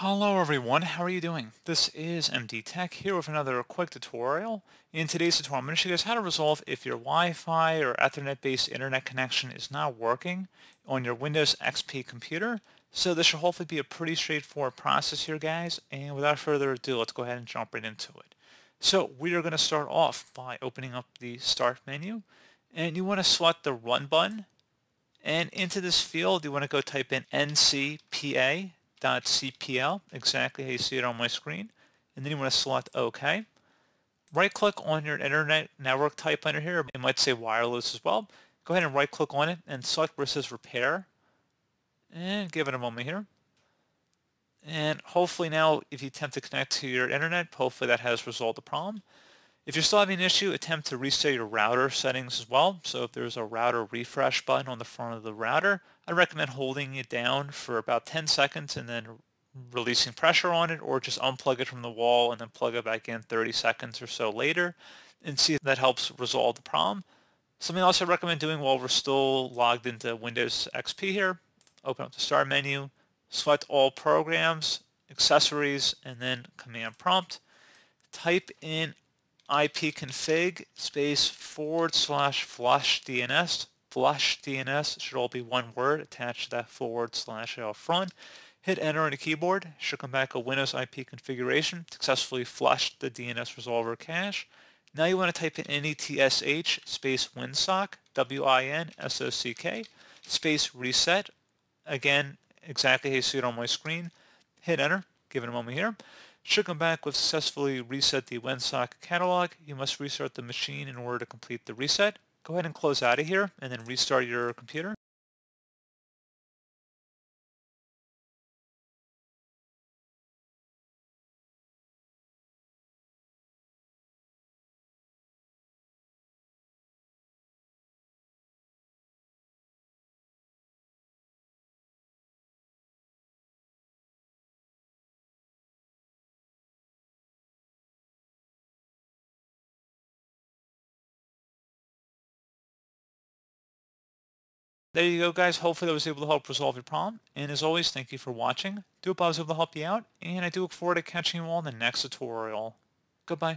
Hello everyone, how are you doing? This is MD Tech here with another quick tutorial. In today's tutorial, I'm going to show you guys how to resolve if your Wi-Fi or Ethernet-based internet connection is not working on your Windows XP computer. So this should hopefully be a pretty straightforward process here, guys. And without further ado, let's go ahead and jump right into it. So we are going to start off by opening up the Start menu. And you want to select the Run button. And into this field, you want to go type in NCPA .cpl, exactly how you see it on my screen, and then you want to select OK. Right-click on your internet network type under here. It might say wireless as well. Go ahead and right-click on it and select where it says Repair, and give it a moment here. And hopefully now, if you attempt to connect to your internet, hopefully that has resolved the problem. If you're still having an issue, attempt to reset your router settings as well. So if there's a router refresh button on the front of the router, I recommend holding it down for about 10 seconds and then releasing pressure on it or just unplug it from the wall and then plug it back in 30 seconds or so later and see if that helps resolve the problem. Something else I recommend doing while we're still logged into Windows XP here, open up the start menu, select all programs, accessories, and then command prompt. Type in ipconfig space forward slash flush DNS. Flush DNS should all be one word attached to that forward slash out front. Hit enter on the keyboard. Should come back a Windows IP configuration. Successfully flushed the DNS resolver cache. Now you want to type in netsh space winsock, W-I-N-S-O-C-K, space reset. Again, exactly how you see it on my screen. Hit enter. Give it a moment here. Should back will successfully reset the Wensock catalog, you must restart the machine in order to complete the reset. Go ahead and close out of here and then restart your computer. There you go, guys. Hopefully I was able to help resolve your problem. And as always, thank you for watching. Do hope I was able to help you out, and I do look forward to catching you all in the next tutorial. Goodbye.